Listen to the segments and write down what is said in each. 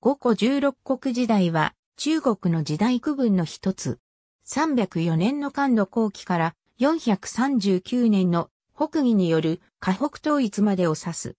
五個十六国時代は中国の時代区分の一つ。304年の間の後期から439年の北魏による河北統一までを指す。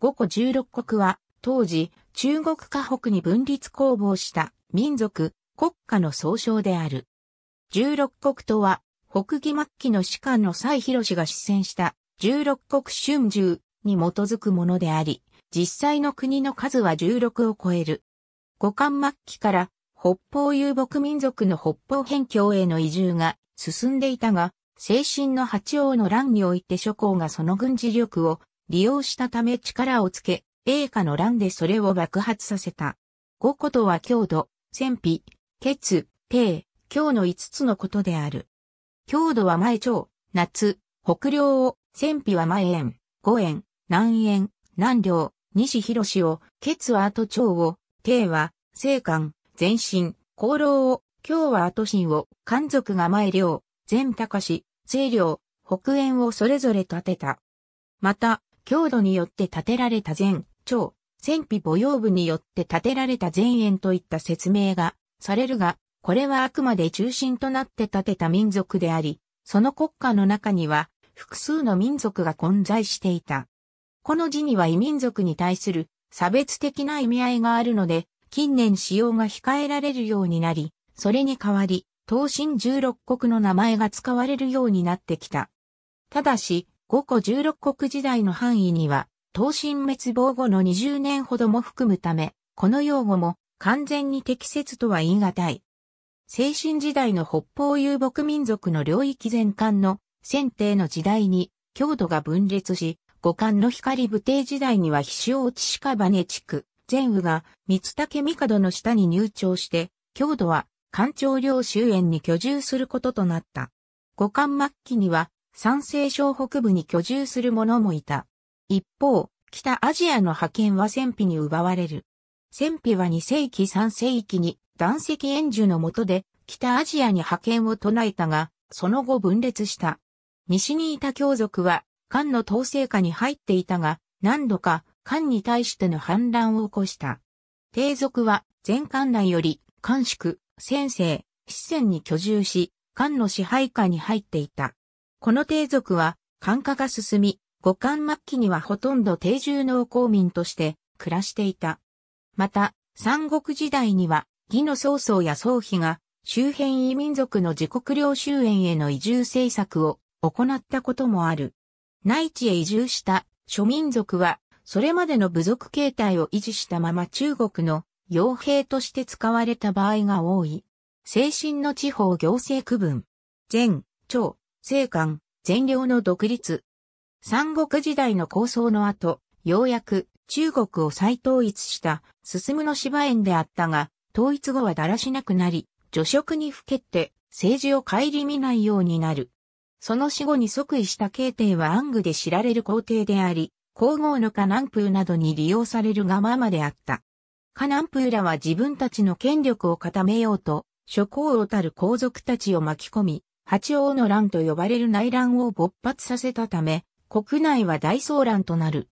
五個十六国は当時中国河北に分立攻防した民族、国家の総称である。十六国とは北魏末期の士官の蔡博が出戦した十六国春秋に基づくものであり、実際の国の数は16を超える。五冠末期から北方遊牧民族の北方辺境への移住が進んでいたが、精神の八王の乱において諸侯がその軍事力を利用したため力をつけ、栄華の乱でそれを爆発させた。五個とは強度、戦費、血、帝、強の五つのことである。強度は前長、夏、北領を、戦費は前円、五円、南円、南領、西博を、血は後長を、帝は、聖官、前身、功労を、今日は後進を、漢族が前領、前高し、清領、北縁をそれぞれ建てた。また、強度によって建てられた前、長、戦費母用部によって建てられた前縁といった説明がされるが、これはあくまで中心となって建てた民族であり、その国家の中には複数の民族が混在していた。この字には異民族に対する差別的な意味合いがあるので、近年使用が控えられるようになり、それに代わり、東進16国の名前が使われるようになってきた。ただし、5個16国時代の範囲には、東進滅亡後の20年ほども含むため、この用語も完全に適切とは言い難い。精神時代の北方遊牧民族の領域全館の選定の時代に、郷土が分裂し、五冠の光武帝時代には菱落羽地区、前宇が三竹帝の下に入庁して、郷土は官庁領周縁に居住することとなった。五冠末期には、山西省北部に居住する者もいた。一方、北アジアの覇権は戦費に奪われる。戦費は2世紀3世紀に断石援助の下で北アジアに覇権を唱えたが、その後分裂した。西にいた教族は漢の統制下に入っていたが、何度か漢に対しての反乱を起こした。帝族は全漢内より漢宿、先生、四川に居住し、漢の支配下に入っていた。この帝族は漢化が進み、五漢末期にはほとんど定住農耕民として暮らしていた。また、三国時代には、義の曹操や曹丕が周辺異民族の自国領周縁への移住政策を行ったこともある。内地へ移住した諸民族は、それまでの部族形態を維持したまま中国の傭兵として使われた場合が多い。精神の地方行政区分。全、長、政官、全領の独立。三国時代の構想の後、ようやく中国を再統一した進むの芝園であったが、統一後はだらしなくなり、除職にふけて政治を顧みないようになる。その死後に即位した慶帝は暗具で知られる皇帝であり、皇后のカナンプーなどに利用されるがままであった。カナンプーらは自分たちの権力を固めようと、諸侯をたる皇族たちを巻き込み、八王の乱と呼ばれる内乱を勃発させたため、国内は大騒乱となる。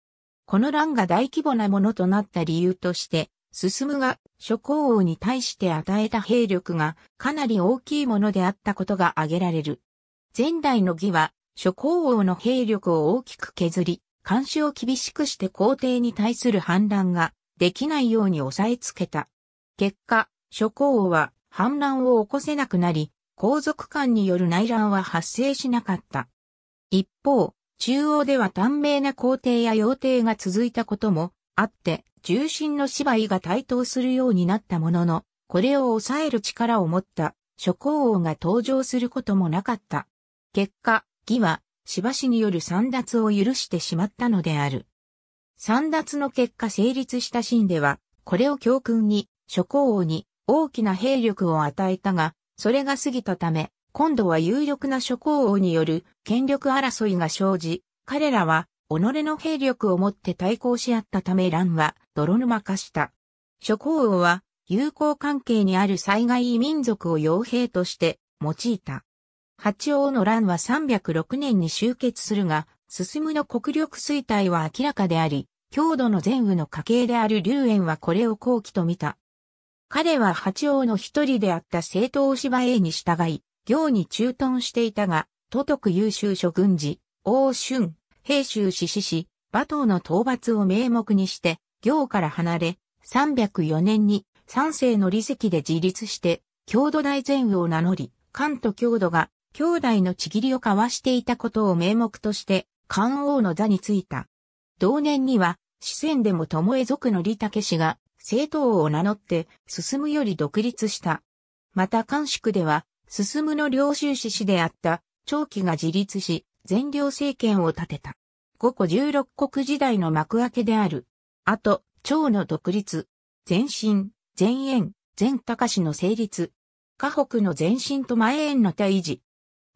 この乱が大規模なものとなった理由として、進むが諸侯王に対して与えた兵力がかなり大きいものであったことが挙げられる。前代の義は、諸侯王の兵力を大きく削り、監視を厳しくして皇帝に対する反乱ができないように抑えつけた。結果、諸侯王は反乱を起こせなくなり、皇族間による内乱は発生しなかった。一方、中央では短命な皇帝や妖帝が続いたこともあって、重臣の芝居が台頭するようになったものの、これを抑える力を持った諸侯王が登場することもなかった。結果、義は、しばしによる三奪を許してしまったのである。三奪の結果成立したシーンでは、これを教訓に、諸侯王に大きな兵力を与えたが、それが過ぎたため、今度は有力な諸侯王による権力争いが生じ、彼らは己の兵力をもって対抗し合ったため乱は泥沼化した。諸侯王は友好関係にある災害民族を傭兵として用いた。八王の乱は306年に終結するが、進むの国力衰退は明らかであり、郷土の前雨の家系である龍炎はこれを後期と見た。彼は八王の一人であった政党芝英に従い、行に駐屯していたが、都督優秀諸軍事、王春、平州志士し、馬頭の討伐を名目にして、行から離れ、304年に三世の理席で自立して、郷土大前雨を名乗り、関と郷土が兄弟のちぎりを交わしていたことを名目として、漢王の座についた。同年には、四川でも巴族の李武氏が、政党を名乗って、進むより独立した。また漢宿では、進むの領収支氏であった、長期が自立し、全領政権を立てた。五個十六国時代の幕開けである。あと、長の独立。前進、前縁、前高氏の成立。河北の前進と前縁の対峙。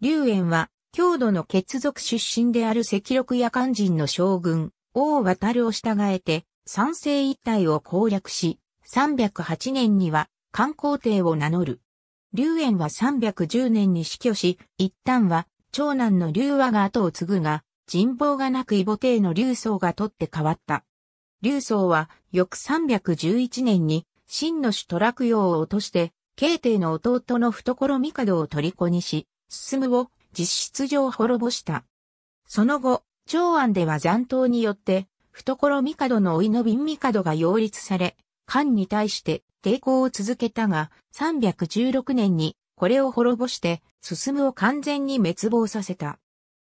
龍炎は、郷土の血族出身である赤禄夜間人の将軍、王渡を従えて、三世一帯を攻略し、308年には、漢皇帝を名乗る。龍炎は310年に死去し、一旦は、長男の龍和が後を継ぐが、人望がなく異母帝の龍宗が取って変わった。龍宗は、翌311年に、真の主トラクを落として、慶帝の弟の懐帝を虜にし、進を実質上滅ぼした。その後、長安では残党によって、懐帝のいの瓶帝が擁立され、漢に対して抵抗を続けたが、316年にこれを滅ぼして、進を完全に滅亡させた。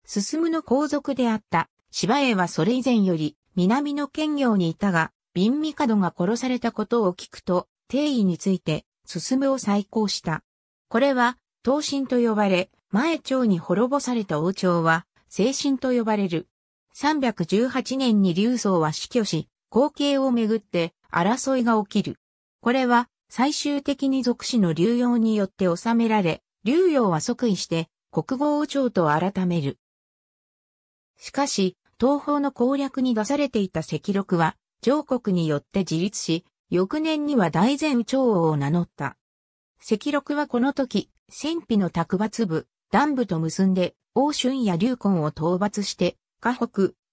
進の皇族であった芝栄はそれ以前より南の県業にいたが、瓶帝が殺されたことを聞くと、定位について進を再考した。これは東神と呼ばれ、前朝に滅ぼされた王朝は、聖神と呼ばれる。318年に劉宗は死去し、後継をめぐって争いが起きる。これは最終的に属氏の流用によって収められ、流用は即位して国語王朝と改める。しかし、東方の攻略に出されていた赤禄は、上国によって自立し、翌年には大前朝王を名乗った。赤禄はこの時、戦費の卓抜部、南部と結んで、欧春や龍根を討伐して、河北、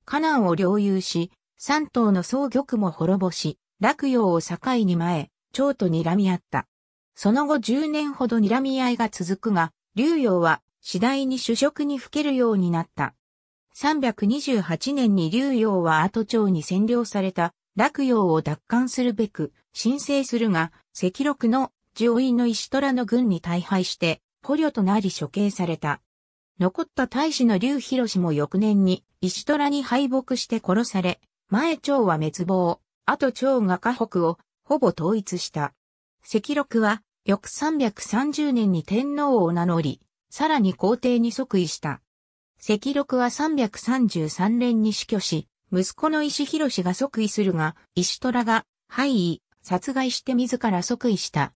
河南を領有し、三島の総玉も滅ぼし、洛陽を境に前、蝶と睨み合った。その後十年ほど睨み合いが続くが、龍陽は次第に主食にふけるようになった。328年に龍陽は後町に占領された洛陽を奪還するべく申請するが、赤禄の上院の石虎の軍に大敗して、捕虜となり処刑された。残った大使の劉博も翌年に石虎に敗北して殺され、前長は滅亡、後長が河北をほぼ統一した。赤禄は翌330年に天皇を名乗り、さらに皇帝に即位した。赤禄は333年に死去し、息子の石博が即位するが、石虎が、敗位、殺害して自ら即位した。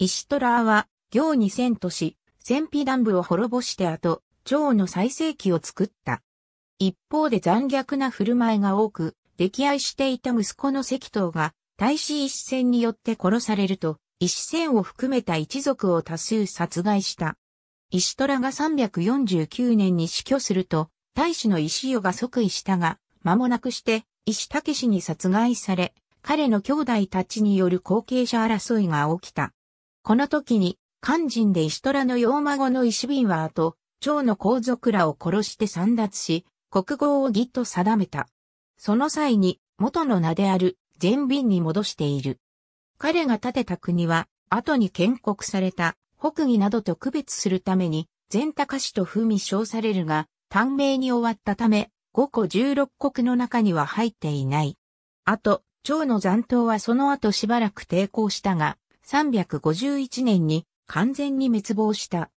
石トラーは、行に遷とし、戦費団部を滅ぼして後、蝶の最盛期を作った。一方で残虐な振る舞いが多く、溺愛していた息子の石頭が、大使一戦によって殺されると、一戦を含めた一族を多数殺害した。石虎が349年に死去すると、大使の石代が即位したが、間もなくして、石武氏に殺害され、彼の兄弟たちによる後継者争いが起きた。この時に、肝心で石虎の養孫の石瓶は後、蝶の皇族らを殺して散脱し、国号を義と定めた。その際に、元の名である、全瓶に戻している。彼が建てた国は、後に建国された、北義などと区別するために、全高氏と風味称されるが、短命に終わったため、五個16国の中には入っていない。あと、蝶の残党はその後しばらく抵抗したが、3 5 1年に完全に滅亡した。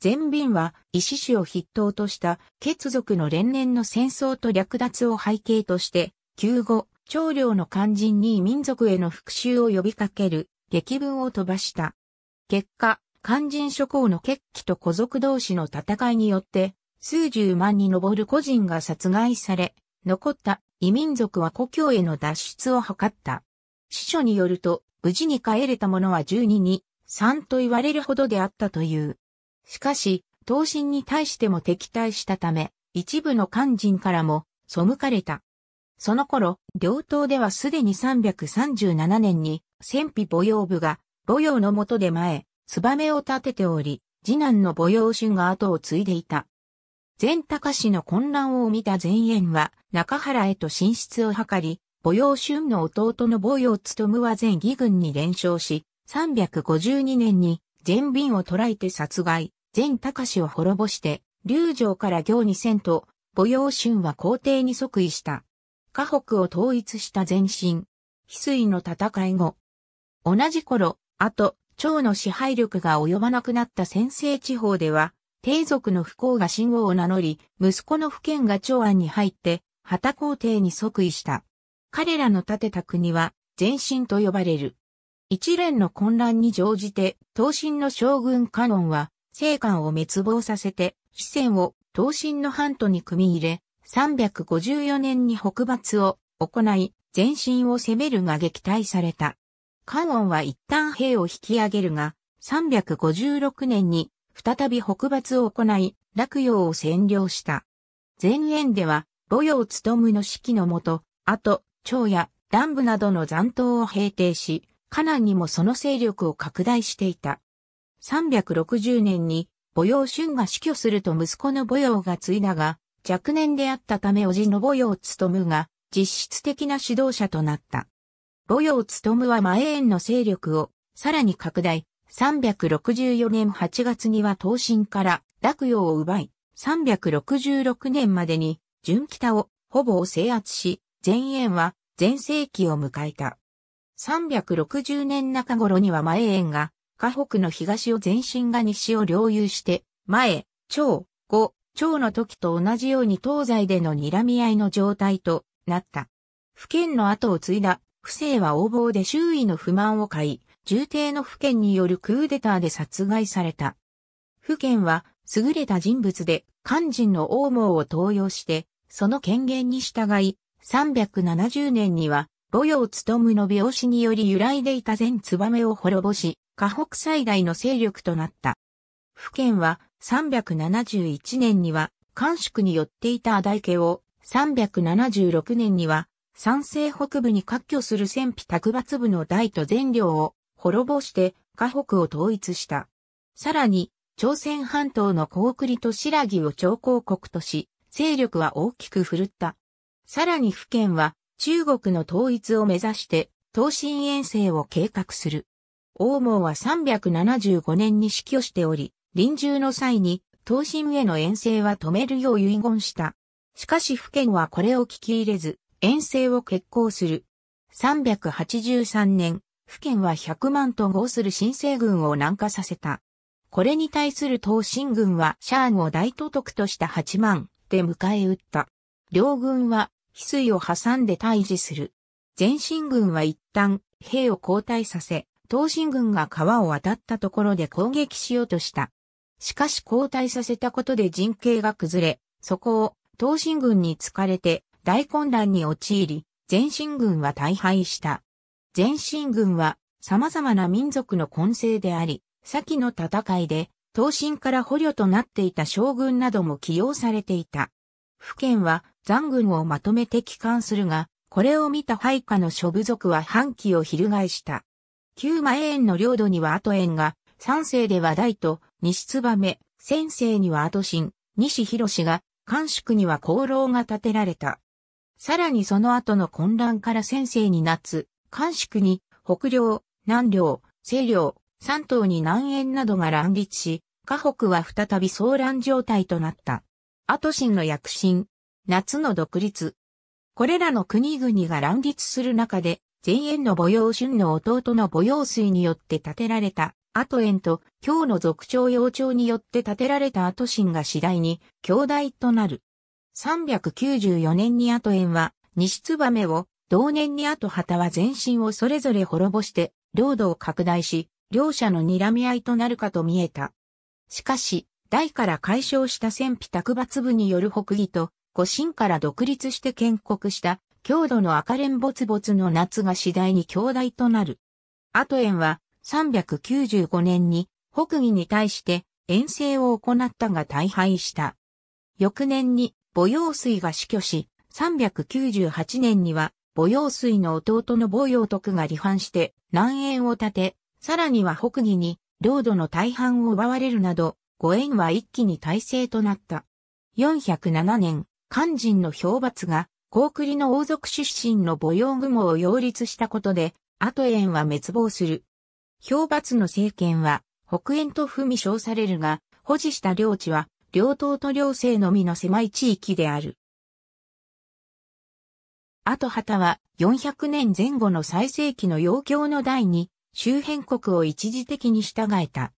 全便は、石氏を筆頭とした、血族の連年の戦争と略奪を背景として、旧語、長領の肝心に民族への復讐を呼びかける、激文を飛ばした。結果、肝心諸侯の決起と古族同士の戦いによって、数十万に上る個人が殺害され、残った異民族は故郷への脱出を図った。司書によると、無事に帰れた者は12に、3と言われるほどであったという。しかし、東進に対しても敵対したため、一部の肝心からも、背かれた。その頃、両党ではすでに337年に、戦費母用部が、母用の下で前、燕を立てており、次男の母用春が後を継いでいた。前高氏の混乱を見た前縁は、中原へと進出を図り、母陽春の弟の母陽務は前義軍に連勝し、352年に全便を捕らえて殺害、全隆を滅ぼして、龍城から行に遷と、母陽春は皇帝に即位した。河北を統一した前進。翡翠の戦い後。同じ頃、あと、蝶の支配力が及ばなくなった先制地方では、帝族の不幸が信号を名乗り、息子の不県が長安に入って、旗皇帝に即位した。彼らの建てた国は前進と呼ばれる。一連の混乱に乗じて、東進の将軍カノンは、聖官を滅亡させて、非戦を東進の半島に組み入れ、354年に北伐を行い、前進を攻めるが撃退された。カノンは一旦兵を引き上げるが、356年に再び北伐を行い、洛陽を占領した。前縁では、母用務の指揮のもと、あと、長や南部などの残党を平定し、河南にもその勢力を拡大していた。360年に、母用春が死去すると息子の母用が継いだが、若年であったため叔父の母用務が、実質的な指導者となった。母用務は前縁の勢力を、さらに拡大、364年8月には東進から洛陽を奪い、366年までに、純北をほぼ制圧し、前縁は全世紀を迎えた。360年中頃には前縁が、河北の東を前身が西を領有して、前、長、後、長の時と同じように東西での睨み合いの状態となった。府県の後を継いだ、府政は横暴で周囲の不満を買い、重帝の府県によるクーデターで殺害された。府県は優れた人物で、肝心の王網を登用して、その権限に従い、370年には、母用務の病死により由来でいた全燕を滅ぼし、河北最大の勢力となった。府県は371年には、官宿に寄っていた阿大家を、376年には、山西北部に割拠する戦費卓抜部の大と全領を滅ぼして河北を統一した。さらに、朝鮮半島の高栗と白木を長貢国とし、勢力は大きく振るった。さらに府県は中国の統一を目指して東進遠征を計画する。王毛は375年に死去しており、臨終の際に東進への遠征は止めるよう遺言した。しかし府県はこれを聞き入れず、遠征を決行する。383年、府県は100万と合する新政軍を南下させた。これに対する東進軍はシャーンを大都督とした8万で迎え撃った。両軍は翡翠を挟んで退治する。前進軍は一旦兵を交代させ、東進軍が川を渡ったところで攻撃しようとした。しかし交代させたことで陣形が崩れ、そこを東進軍に疲れて大混乱に陥り、前進軍は大敗した。前進軍は様々な民族の混成であり、先の戦いで東進から捕虜となっていた将軍なども起用されていた。府県は残軍をまとめて帰還するが、これを見た配下の諸部族は反旗を翻した。旧前円の領土には後縁が、三世では大と、西燕、先世には後新、西広氏が、官宿には功労が建てられた。さらにその後の混乱から先世に夏、官宿に北領、南領、西領、三島に南縁などが乱立し、河北は再び騒乱状態となった。アトシンの躍進、夏の独立。これらの国々が乱立する中で、前縁の母用春の弟の母用水によって建てられた、アトエンと、京の族長幼長によって建てられたアトシンが次第に、兄弟となる。394年にアトエンは、西燕を、同年にアトハタは全身をそれぞれ滅ぼして、領土を拡大し、両者の睨み合いとなるかと見えた。しかし、大から解消した戦費卓抜部による北義と、古神から独立して建国した、郷土の赤蓮没没の夏が次第に強大となる。アトエンは、395年に、北義に対して、遠征を行ったが大敗した。翌年に、母用水が死去し、398年には、母用水の弟の母用徳が離反して、南縁を立て、さらには北義に、領土の大半を奪われるなど、ご縁は一気に体制となった。407年、肝心の評罰が、高栗の王族出身の母用雲を擁立したことで、後縁は滅亡する。評罰の政権は、北縁と踏み称されるが、保持した領地は、両党と両政のみの狭い地域である。後旗は400年前後の最盛期の要教の代に周辺国を一時的に従えた。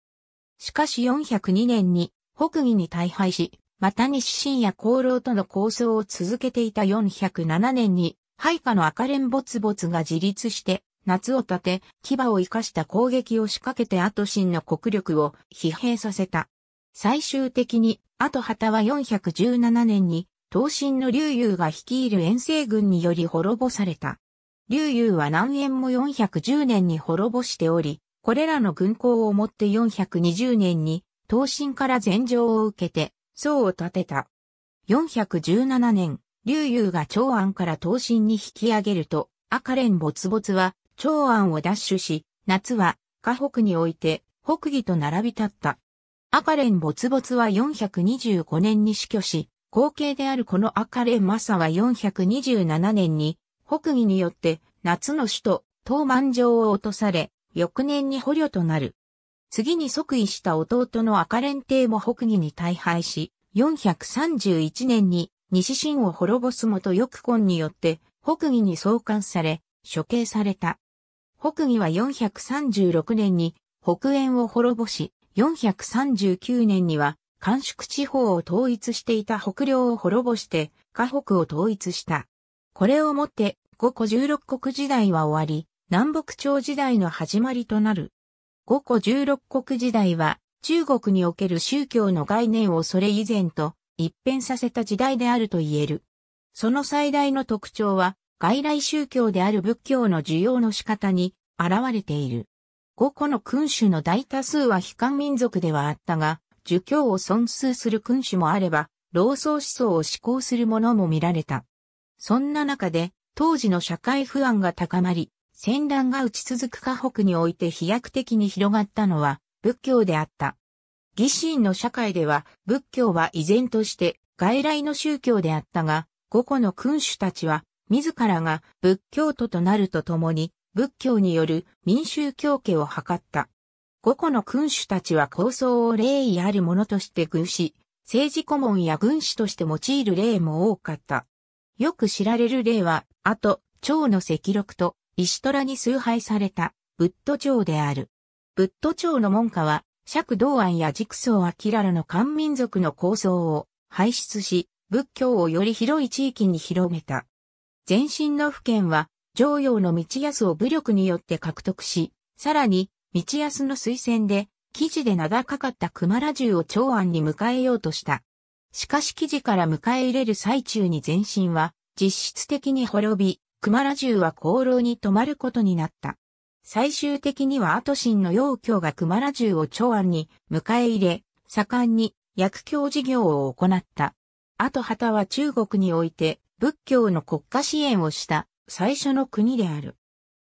しかし402年に北魏に大敗し、また西深夜功労との構想を続けていた407年に、配下の赤蓮没没が自立して、夏を立て、牙を生かした攻撃を仕掛けて後新の国力を疲弊させた。最終的に、後旗は417年に、東進の劉雄が率いる遠征軍により滅ぼされた。劉雄は南円も410年に滅ぼしており、これらの軍港をもって420年に、東進から禅城を受けて、宋を建てた。417年、劉裕が長安から東進に引き上げると、赤蓮没没は長安を奪取し、夏は河北において北義と並び立った。赤蓮没没は425年に死去し、後継であるこの赤蓮正は427年に北義によって夏の首都東満城を落とされ、翌年に捕虜となる。次に即位した弟の赤連帝も北義に大敗し、431年に西晋を滅ぼすもと翼婚によって北義に送還され、処刑された。北義は436年に北縁を滅ぼし、439年には関宿地方を統一していた北領を滅ぼして、河北を統一した。これをもって、五個十六国時代は終わり、南北朝時代の始まりとなる。五個十六国時代は、中国における宗教の概念をそれ以前と一変させた時代であると言える。その最大の特徴は、外来宗教である仏教の需要の仕方に現れている。五個の君主の大多数は非漢民族ではあったが、儒教を尊崇する君主もあれば、老僧思想を志向する者も見られた。そんな中で、当時の社会不安が高まり、戦乱が打ち続く河北において飛躍的に広がったのは仏教であった。義心の社会では仏教は依然として外来の宗教であったが、五個の君主たちは自らが仏教徒となるとともに仏教による民衆教家を図った。五個の君主たちは構想を礼意あるものとして偶し、政治顧問や軍師として用いる例も多かった。よく知られる例は、あと、蝶の赤禄と石虎に崇拝された、ブッド朝である。ブッド朝の門下は、釈道安や軸層明らの漢民族の構想を排出し、仏教をより広い地域に広めた。前身の府県は、常陽の道安を武力によって獲得し、さらに、道安の推薦で、記事で名高かった熊良獣を長安に迎えようとした。しかし記事から迎え入れる最中に前身は、実質的に滅び、熊良銃は功労に泊まることになった。最終的には後進の陽教が熊良銃を長安に迎え入れ、盛んに薬教事業を行った。後旗は中国において仏教の国家支援をした最初の国である。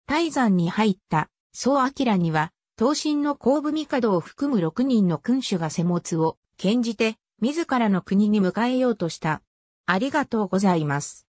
大山に入った宋明には、東進の後部帝を含む6人の君主が世物を剣じて、自らの国に迎えようとした。ありがとうございます。